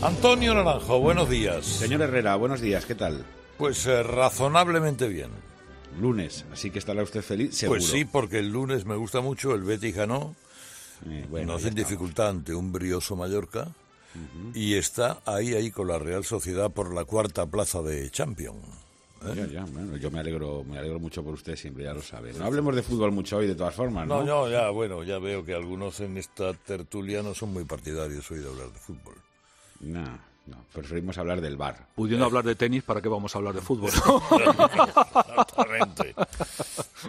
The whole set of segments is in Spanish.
Antonio Naranjo, buenos días. Señor Herrera, buenos días, ¿qué tal? Pues eh, razonablemente bien. Lunes, así que estará usted feliz, seguro. Pues sí, porque el lunes me gusta mucho, el Betis ganó. Eh, no sin dificultad ante un brioso Mallorca. Y está ahí, ahí con la Real Sociedad por la cuarta plaza de Champions. ¿eh? yo me alegro, me alegro mucho por usted siempre, ya lo sabe. No hablemos de fútbol mucho hoy, de todas formas, ¿no? No, no, ya, bueno, ya veo que algunos en esta tertulia no son muy partidarios hoy de hablar de fútbol. No, no, preferimos hablar del bar. Pudiendo hablar de tenis, ¿para qué vamos a hablar de fútbol?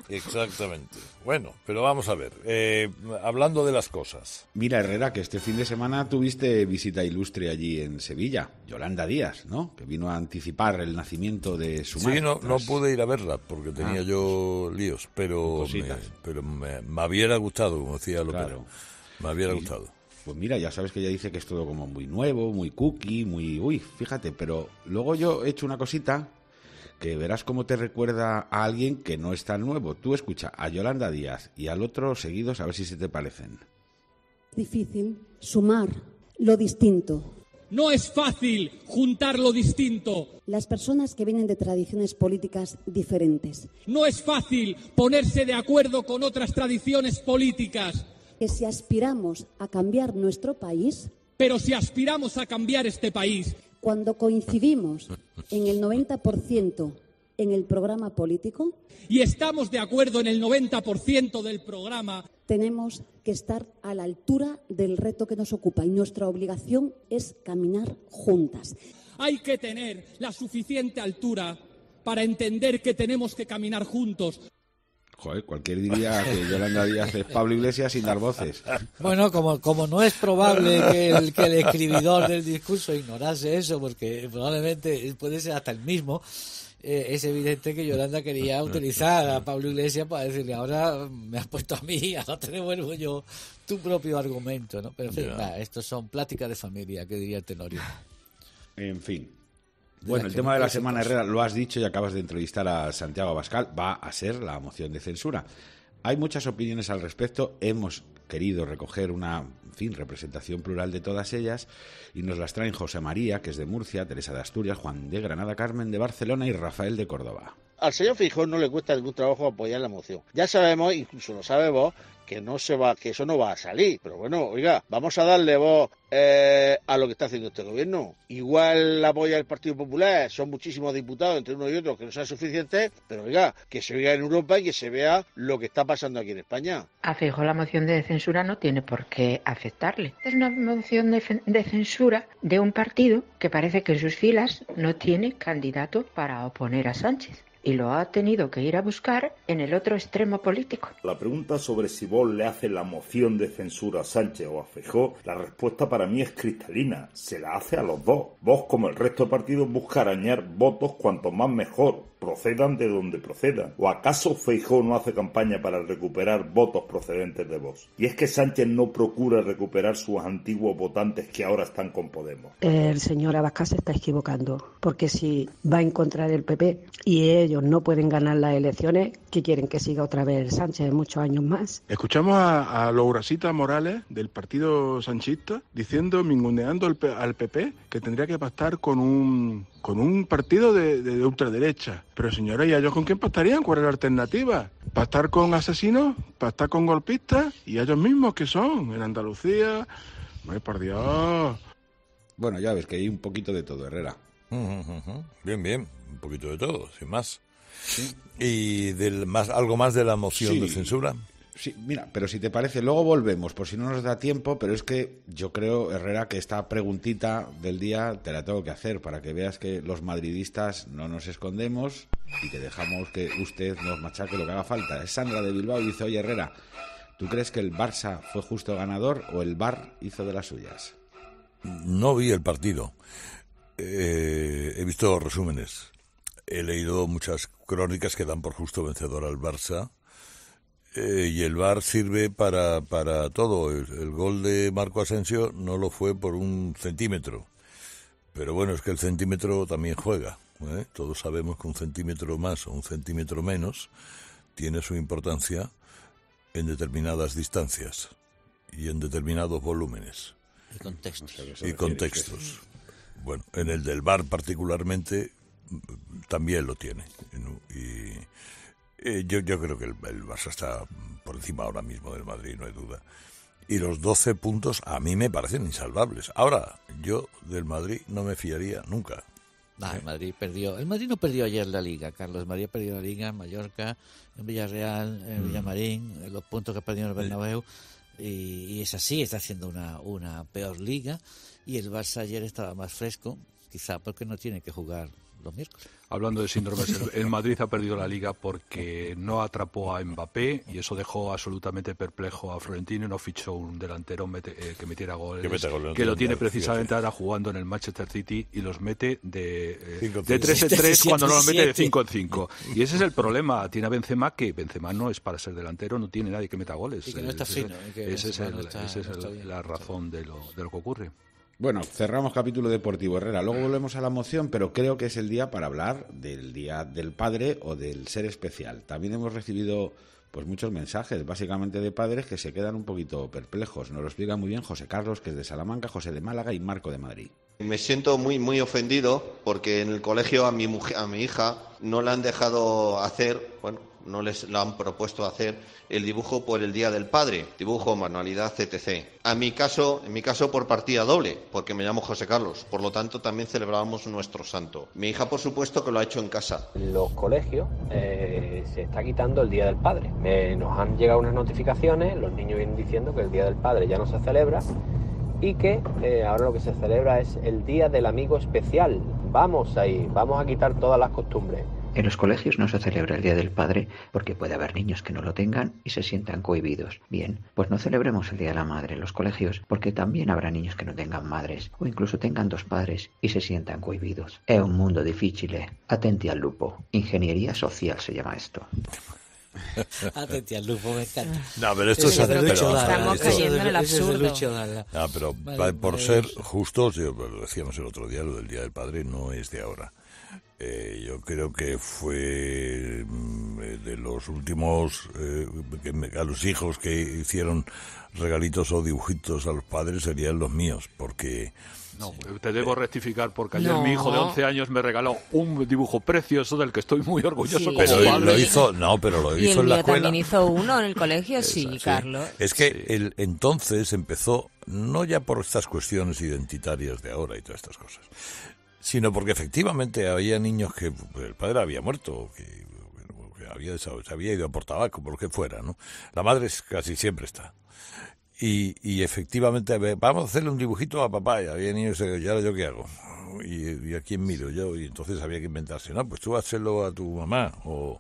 Exactamente. Bueno, pero vamos a ver. Eh, hablando de las cosas. Mira, Herrera, que este fin de semana tuviste visita ilustre allí en Sevilla. Yolanda Díaz, ¿no? Que vino a anticipar el nacimiento de su madre. Sí, no, pude ir a verla porque tenía ah. yo líos, pero, me, pero me, hubiera gustado, como decía López. Me hubiera gustado pues mira, ya sabes que ella dice que es todo como muy nuevo, muy cookie, muy... Uy, fíjate, pero luego yo he hecho una cosita que verás cómo te recuerda a alguien que no es tan nuevo. Tú escucha a Yolanda Díaz y al otro seguidos a ver si se te parecen. difícil sumar lo distinto. No es fácil juntar lo distinto. Las personas que vienen de tradiciones políticas diferentes. No es fácil ponerse de acuerdo con otras tradiciones políticas que si aspiramos a cambiar nuestro país, pero si aspiramos a cambiar este país, cuando coincidimos en el 90% en el programa político y estamos de acuerdo en el 90% del programa, tenemos que estar a la altura del reto que nos ocupa y nuestra obligación es caminar juntas. Hay que tener la suficiente altura para entender que tenemos que caminar juntos cualquier diría que Yolanda Díaz es Pablo Iglesias sin dar voces. Bueno, como, como no es probable que el, que el escribidor del discurso ignorase eso, porque probablemente puede ser hasta el mismo, eh, es evidente que Yolanda quería utilizar a Pablo Iglesias para decirle, ahora me has puesto a mí, ahora te devuelvo yo tu propio argumento, ¿no? Pero en fin, estos son pláticas de familia, que diría el Tenorio. En fin, bueno, el tema de la semana Herrera lo has dicho y acabas de entrevistar a Santiago Abascal, va a ser la moción de censura. Hay muchas opiniones al respecto, hemos querido recoger una, fin, representación plural de todas ellas y nos las traen José María, que es de Murcia, Teresa de Asturias, Juan de Granada, Carmen de Barcelona y Rafael de Córdoba al señor fijón no le cuesta ningún trabajo apoyar la moción. Ya sabemos, incluso lo sabemos, que no se va, que eso no va a salir. Pero bueno, oiga, vamos a darle voz eh, a lo que está haciendo este gobierno. Igual apoya el Partido Popular, son muchísimos diputados entre uno y otros que no sean suficientes, pero oiga, que se vea en Europa y que se vea lo que está pasando aquí en España. A Feijóo la moción de censura no tiene por qué afectarle. Es una moción de censura de un partido que parece que en sus filas no tiene candidato para oponer a Sánchez y lo ha tenido que ir a buscar en el otro extremo político. La pregunta sobre si Vox le hace la moción de censura a Sánchez o a Fejó, la respuesta para mí es cristalina, se la hace a los dos. Vos como el resto de partidos busca arañar votos cuanto más mejor, procedan de donde procedan. ¿O acaso Feijó no hace campaña para recuperar votos procedentes de Vox? Y es que Sánchez no procura recuperar sus antiguos votantes que ahora están con Podemos. El señor Abascal se está equivocando, porque si va a encontrar el PP y ellos no pueden ganar las elecciones, ¿qué quieren que siga otra vez Sánchez muchos años más. Escuchamos a, a Morales del Partido Sanchista diciendo, minguneando al, al PP que tendría que pactar con un con un partido de, ultraderecha. Pero señora, ¿y a ellos con quién pactarían? ¿Cuál es la alternativa? ¿Pactar con asesinos? ¿Pactar con golpistas? ¿Y ellos mismos qué son? ¿En Andalucía? ¡Ay, por Dios! Bueno, ya ves que hay un poquito de todo, Herrera. Bien, bien, un poquito de todo, sin más. ¿Y del más, algo más de la moción de censura? Sí, mira, pero si te parece, luego volvemos, por si no nos da tiempo, pero es que yo creo, Herrera, que esta preguntita del día te la tengo que hacer para que veas que los madridistas no nos escondemos y que dejamos que usted nos machaque lo que haga falta. Es Sandra de Bilbao y dice, oye Herrera, ¿tú crees que el Barça fue justo ganador o el Bar hizo de las suyas? No vi el partido. Eh, he visto resúmenes. He leído muchas crónicas que dan por justo vencedor al Barça eh, y el bar sirve para, todo. El, gol de Marco Asensio no lo fue por un centímetro. Pero bueno, es que el centímetro también juega. ¿eh? Todos sabemos que un centímetro más o un centímetro menos tiene su importancia en determinadas distancias y en determinados volúmenes. Y contextos. Bueno, en el del bar particularmente mm, también lo tiene. Y eh, yo, yo, creo que el, el, Barça está por encima ahora mismo del Madrid, no hay duda. Y los 12 puntos a mí me parecen insalvables. Ahora, yo del Madrid no me fiaría nunca. Ah, el Madrid perdió. El Madrid no perdió ayer la Liga, Carlos. maría perdió la Liga en Mallorca, en Villarreal, en mm. Villamarín, los puntos que perdió en el Bernabéu. Y, y, es así, está haciendo una, una peor liga. Y el Barça ayer estaba más fresco, quizá porque no tiene que jugar Hablando de síndromes, el, Madrid ha perdido la liga porque no atrapó a Mbappé y eso dejó absolutamente perplejo a Florentino. No fichó un delantero eh, que metiera goles, que, lo tiene precisamente ahora jugando en el Manchester City y los mete de, eh, de 3 en 3 cuando no de 5 en 5. Y ese es el problema. Tiene a Benzema que Benzema no es para ser delantero, no tiene nadie que meta goles. Esa eh, es la razón de lo, de lo que ocurre. Bueno, cerramos capítulo deportivo, Herrera. Luego volvemos a la moción, pero creo que es el día para hablar del Día del Padre o del Ser Especial. También hemos recibido pues muchos mensajes, básicamente de padres que se quedan un poquito perplejos. Nos lo explica muy bien José Carlos, que es de Salamanca, José de Málaga y Marco de Madrid. Me siento muy, muy ofendido porque en el colegio a mi, mujer, a mi hija no la han dejado hacer, no les han propuesto hacer el dibujo por el Día del Padre, dibujo, manualidad, etc. A mi caso, en mi caso por partida doble, porque me llamo José Carlos, por lo tanto también celebramos nuestro santo. Mi hija, por supuesto, que lo ha hecho en casa. Los colegios eh, se está quitando el Día del Padre. nos han llegado unas notificaciones, los niños vienen diciendo que el Día del Padre ya no se celebra y que eh, ahora lo que se celebra es el Día del Amigo Especial. Vamos ahí, vamos a quitar todas las costumbres. En los colegios no se celebra el Día del Padre porque puede haber niños que no lo tengan y se sientan cohibidos. Bien, pues no celebremos el Día de la Madre en los colegios porque también habrá niños que no tengan madres o incluso tengan dos padres y se sientan cohibidos. Es un mundo difícil. ¿eh? Atente al lupo. Ingeniería social se llama esto. Atenti al lupo, me No, pero esto es, Estamos cayendo en el absurdo. No, pero por ser justos, pues, decíamos el otro día, lo del Día del Padre no es de ahora. Eh, yo creo que fue mm, eh, de los últimos eh, a los hijos que hicieron regalitos o dibujitos a los padres serían los míos, porque no, pues, te debo rectificar porque ayer mi hijo de 11 años me regaló un dibujo precioso del que estoy muy orgulloso. pero lo hizo, no, pero lo hizo y también hizo uno en el colegio, sí, Carlos. Es que el, entonces empezó, no ya por estas cuestiones identitarias de ahora y todas estas cosas, sino porque efectivamente había niños que pues, el padre había muerto, que, había, se había ido a por tabaco, por lo que fuera, ¿no? La madre casi siempre está. Y, y efectivamente, vamos a hacerle un dibujito a papá, y había niños que ya yo qué hago. Y, y, a quién miro yo, y entonces había que inventarse, no, pues tú hazlo a tu mamá, o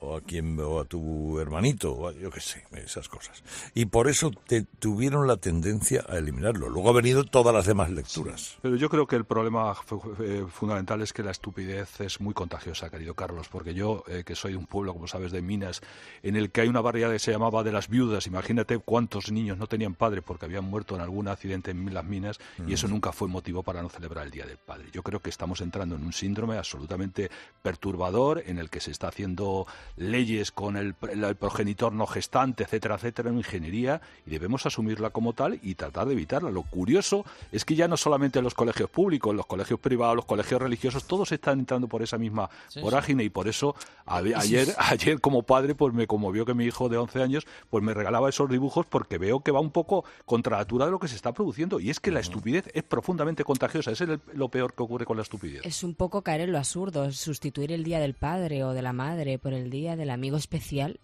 o a quien o a tu hermanito o yo qué sé esas cosas y por eso te tuvieron la tendencia a eliminarlo luego ha venido todas las demás lecturas pero yo creo que el problema eh, fundamental es que la estupidez es muy contagiosa querido Carlos porque yo eh, que soy de un pueblo como sabes de Minas en el que hay una barriada que se llamaba de las viudas imagínate cuántos niños no tenían padre porque habían muerto en algún accidente en las minas y mm. eso nunca fue motivo para no celebrar el día del padre yo creo que estamos entrando en un síndrome absolutamente perturbador en el que se está haciendo leyes con el, progenitor no gestante, etcétera, etcétera, en ingeniería, y debemos asumirla como tal y tratar de evitarla. Lo curioso es que ya no solamente los colegios públicos, los colegios privados, los colegios religiosos, todos están entrando por esa misma vorágine y por eso ayer, ayer como padre pues me conmovió que mi hijo de 11 años pues me regalaba esos dibujos porque veo que va un poco contra la altura de lo que se está produciendo y es que la estupidez es profundamente contagiosa, es el, lo peor que ocurre con la estupidez. Es un poco caer en lo absurdo, sustituir el día del padre o de la madre por el día del amigo especial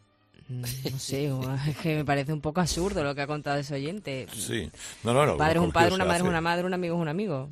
mm, no sé, es que me parece un poco absurdo lo que ha contado ese oyente. Sí, no, no, no. padre es un padre, una madre es una madre, un amigo es un amigo.